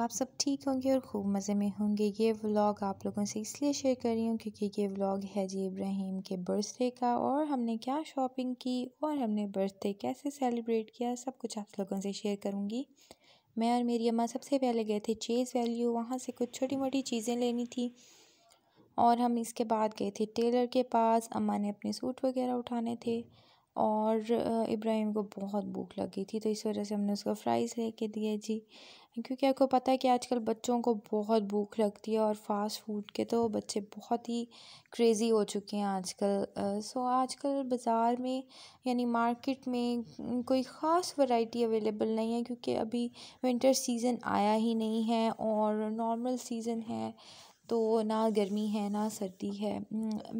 آپ سب ٹھیک ہوں گے اور خوب مزے میں ہوں گے یہ ولاگ آپ لوگوں سے اس لیے شیئر کر رہی ہوں کیونکہ یہ ولاگ جی ابراہیم کے برتھ ڈے کا اور ہم نے کیا شاپنگ کی اور ہم نے برتھ ڈے کیسے سیلیبریٹ کیا سب کچھ آپ لوگوں سے شیئر کروں گی میں اور میری اماں سب سے پہلے گئے تھے چیز ویلیو وہاں سے کچھ چھوٹی موٹی چیزیں لینی تھیں اور ہم اس کے بعد گئے تھے ٹیلر کے پاس اماں نے اپنے سوٹ وغیرہ اٹھانے تھے اور ابراہیم کو بہت بھوک لگی تھی تو اس وجہ سے ہم نے اس کو فرائز لے کے دیے جی کیونکہ آپ کو پتہ ہے کہ آج کل بچوں کو بہت بھوک لگتی ہے اور فاسٹ فوڈ کے تو بچے بہت ہی کریزی ہو چکے ہیں آج کل سو آج کل بازار میں یعنی مارکیٹ میں کوئی خاص ورائٹی اویلیبل نہیں ہے کیونکہ ابھی ونٹر سیزن آیا ہی نہیں ہے اور نارمل سیزن ہے تو نہ گرمی ہے نہ سردی ہے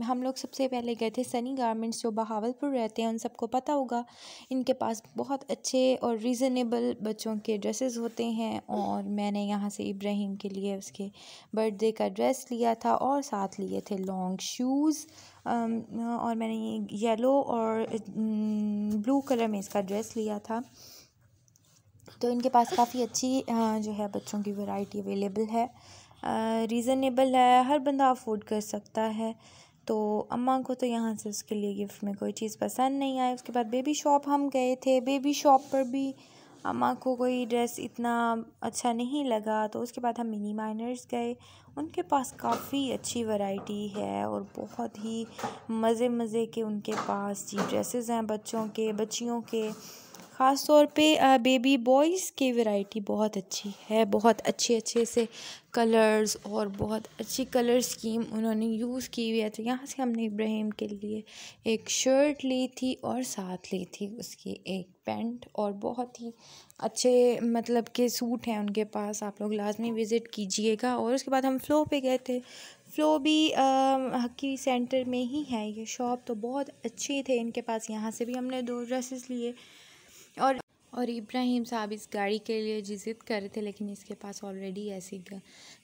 ہم لوگ سب سے پہلے گئے تھے سنی گارمنٹس جو بہاول پور رہتے ہیں ان سب کو پتہ ہوگا ان کے پاس بہت اچھے اور ریزنیبل بچوں کے ڈریسز ہوتے ہیں اور میں نے یہاں سے ابراہیم کے لیے اس کے برتھ ڈے کا ڈریس لیا تھا اور ساتھ لیے تھے لانگ شوز اور میں نے یلو اور بلو کلر میں اس کا ڈریس لیا تھا تو ان کے پاس کافی اچھی جو ہے بچوں کی ورائٹی اویلیبل ہے ریزنیبل ہے ہر بندہ افورڈ کر سکتا ہے تو اماں کو تو یہاں سے اس کے لیے گفٹ میں کوئی چیز پسند نہیں آئی اس کے بعد بیبی شاپ ہم گئے تھے بیبی شاپ پر بھی اماں کو کوئی ڈریس اتنا اچھا نہیں لگا تو اس کے بعد ہم منی مائنرز گئے ان کے پاس کافی اچھی ورائٹی ہے اور بہت ہی مزے مزے کے ان کے پاس جی ڈریسز ہیں بچوں کے بچیوں کے خاص طور پہ بیبی بوائز کی ورائٹی بہت اچھی ہے بہت اچھے اچھے سے کلرز اور بہت اچھی کلر سکیم انہوں نے یوز کی ہوئی ہے تو یہاں سے ہم نے ابراہیم کے لیے ایک شرٹ لی تھی اور ساتھ لی تھی اس کی ایک پینٹ اور بہت ہی اچھے مطلب کہ سوٹ ہیں ان کے پاس آپ لوگ لازمی وزٹ کیجئے گا اور اس کے بعد ہم فلو پہ گئے تھے فلو بھی حقی سینٹر میں ہی ہے یہ شاپ تو بہت اچھے تھے ان کے پاس یہاں سے بھی ہم نے دو ڈریسز لیے اور ابراہیم صاحب اس گاڑی کے لیے جی ضد کر رہے تھے لیکن اس کے پاس آلریڈی ایسی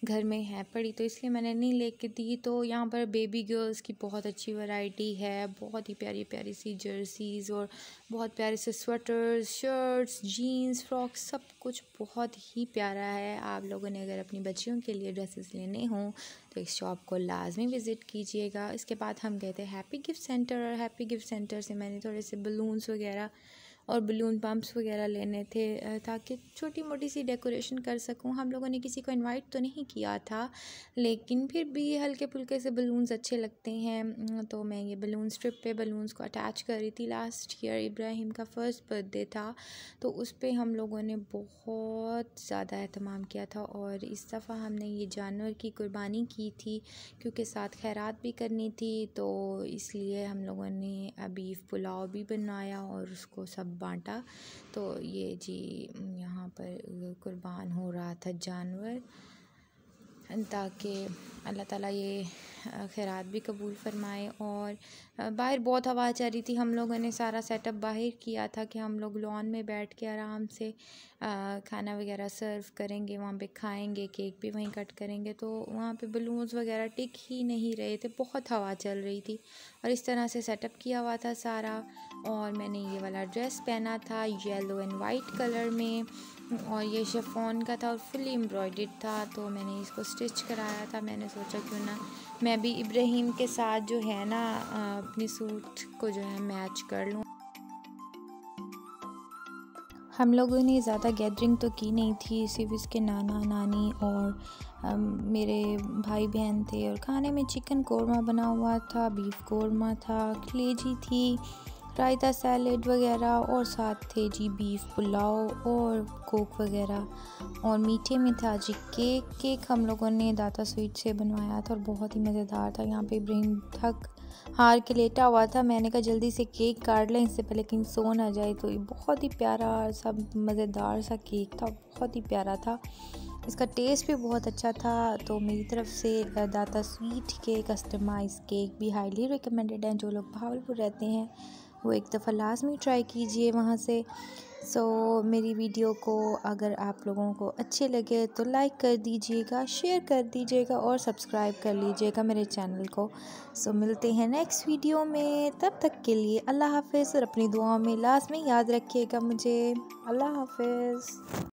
گھر میں ہے پڑی تو اس لیے میں نے نہیں لے کے دی تو یہاں پر بیبی گرلز کی بہت اچھی ورائٹی ہے بہت ہی پیاری پیاری سی جرسیز اور بہت پیاری سی سویٹرز شرٹس جینز فراک سب کچھ بہت ہی پیارا ہے آپ لوگوں نے اگر اپنی بچیوں کے لیے ڈریسز لینے ہوں تو اس شاپ کو لازمی وزٹ کیجیے گا اس کے بعد ہم گئے تھے ہیپی گفٹ سینٹر اور ہیپی گفٹ سینٹر سے میں نے تھوڑے سے بلونس وغیرہ اور بلون پمپس وغیرہ لینے تھے تاکہ چھوٹی موٹی سی ڈیکوریشن کر سکوں ہم لوگوں نے کسی کو انوائٹ تو نہیں کیا تھا لیکن پھر بھی ہلکے پھلکے سے بلونز اچھے لگتے ہیں تو میں یہ بلون اسٹرپ پہ بلونز کو اٹیچ کر رہی تھی لاسٹ ایئر ابراہیم کا فرسٹ برتھ ڈے تھا تو اس پہ ہم لوگوں نے بہت زیادہ اہتمام کیا تھا اور اس دفعہ ہم نے یہ جانور کی قربانی کی تھی کیونکہ ساتھ خیرات بھی کرنی تھی تو اس لیے ہم لوگوں نے ابھی پلاؤ بھی بنایا اور اس کو سب بانٹا تو یہ جی یہاں پر قربان ہو رہا تھا جانور تاکہ اللہ تعالیٰ یہ خیرات بھی قبول فرمائے اور باہر بہت ہوا چل رہی تھی ہم لوگوں نے سارا سیٹ اپ باہر کیا تھا کہ ہم لوگ لون میں بیٹھ کے آرام سے کھانا وغیرہ سرو کریں گے وہاں پہ کھائیں گے کیک بھی وہیں کٹ کریں گے تو وہاں پہ بلونز وغیرہ ٹک ہی نہیں رہے تھے بہت ہوا چل رہی تھی اور اس طرح سے سیٹ اپ کیا ہوا تھا سارا اور میں نے یہ والا ڈریس پہنا تھا یلو اینڈ وائٹ کلر میں اور یہ شفون کا تھا اور فلی امبرائڈڈ تھا تو میں نے اس کو اسٹچ کرایا تھا میں نے سوچا کیوں نہ میں بھی ابراہیم کے ساتھ جو ہے نا اپنی سوٹ کو جو ہے میچ کر لوں ہم لوگوں نے زیادہ گیدرنگ تو کی نہیں تھی صرف اس کے نانا نانی اور میرے بھائی بہن تھے اور کھانے میں چکن قورمہ بنا ہوا تھا بیف قورمہ تھا کلیجی تھی رائتا سیلیڈ وغیرہ اور ساتھ تھے جی بیف پلاؤ اور کوک وغیرہ اور میٹھے میں تھا جی کیک کیک ہم لوگوں نے داتا سویٹ سے بنوایا تھا اور بہت ہی مزیدار تھا یہاں پہ برین تھک ہار کے لیٹا ہوا تھا میں نے کہا جلدی سے کیک کاٹ لیں اس سے پہلے کہیں سو نہ جائے تو یہ بہت ہی پیارا سب مزیدار سا کیک تھا بہت ہی پیارا تھا اس کا ٹیسٹ بھی بہت اچھا تھا تو میری طرف سے داتا سویٹ کے کسٹمائز کیک بھی ہائیلی ریکمینڈیڈ ہیں جو لوگ بھاول پور رہتے ہیں وہ ایک دفعہ لازمی ٹرائی کیجئے وہاں سے سو میری ویڈیو کو اگر آپ لوگوں کو اچھے لگے تو لائک کر دیجئے گا شیئر کر دیجئے گا اور سبسکرائب کر لیجئے گا میرے چینل کو سو ملتے ہیں نیکسٹ ویڈیو میں تب تک کے لیے اللہ حافظ اور اپنی دعاؤں میں لازمی یاد رکھیے گا مجھے اللہ حافظ